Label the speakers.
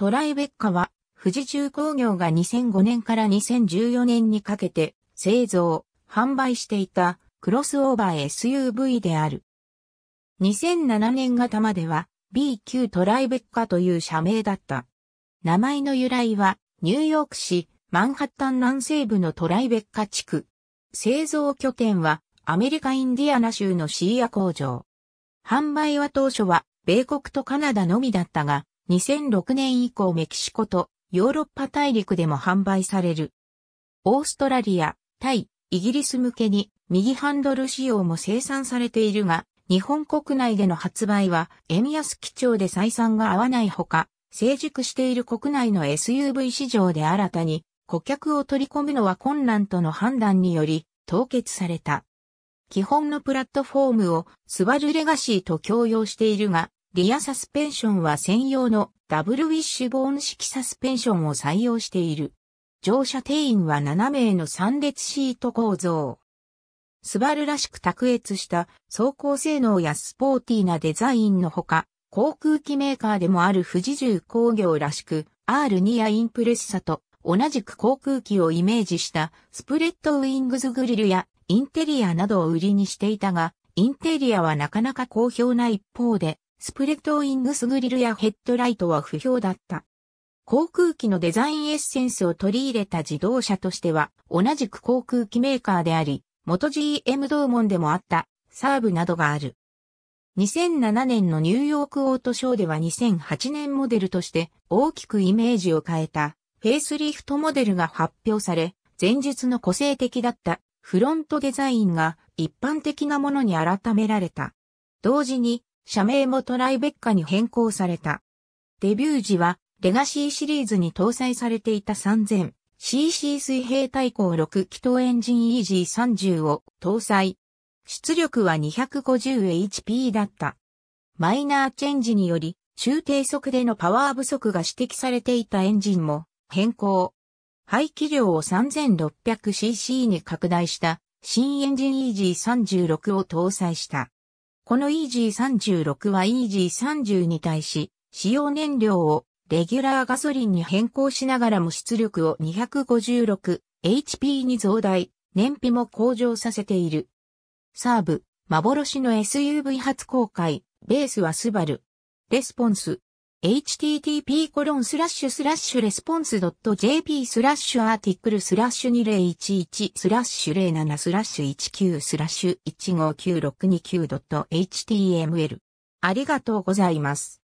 Speaker 1: トライベッカは、富士重工業が2005年から2014年にかけて製造、販売していたクロスオーバー SUV である。2007年型までは B 級トライベッカという社名だった。名前の由来はニューヨーク市マンハッタン南西部のトライベッカ地区。製造拠点はアメリカインディアナ州のシーア工場。販売は当初は米国とカナダのみだったが、2006年以降メキシコとヨーロッパ大陸でも販売される。オーストラリア、タイ、イギリス向けに右ハンドル仕様も生産されているが、日本国内での発売は円安基調で採算が合わないほか、成熟している国内の SUV 市場で新たに顧客を取り込むのは困難との判断により凍結された。基本のプラットフォームをスバルレガシーと共用しているが、リアサスペンションは専用のダブルウィッシュボーン式サスペンションを採用している。乗車定員は7名の3列シート構造。スバルらしく卓越した走行性能やスポーティーなデザインのほか、航空機メーカーでもある富士重工業らしく R2 やインプレッサと同じく航空機をイメージしたスプレッドウィングズグリルやインテリアなどを売りにしていたが、インテリアはなかなか好評な一方で、スプレッドウィングスグリルやヘッドライトは不評だった。航空機のデザインエッセンスを取り入れた自動車としては、同じく航空機メーカーであり、元 GM 同門でもあった、サーブなどがある。2007年のニューヨークオートショーでは2008年モデルとして大きくイメージを変えたフェイスリフトモデルが発表され、前述の個性的だったフロントデザインが一般的なものに改められた。同時に社名もトライベッカに変更された。デビュー時は、レガシーシリーズに搭載されていた 3000cc 水平対向6気筒エンジン EG30 を搭載。出力は 250HP だった。マイナーチェンジにより、中低速でのパワー不足が指摘されていたエンジンも変更。排気量を 3600cc に拡大した新エンジン EG36 を搭載した。この EG36 は EG30 に対し、使用燃料をレギュラーガソリンに変更しながらも出力を 256HP に増大、燃費も向上させている。サーブ、幻の SUV 初公開、ベースはスバル。レスポンス、http コロンスラッシュスラッシュレスポンス .jp スラッシュアーティクルスラッシュ2011スラッシュ07スラッシュ19スラッシュ 159629.html ありがとうございます。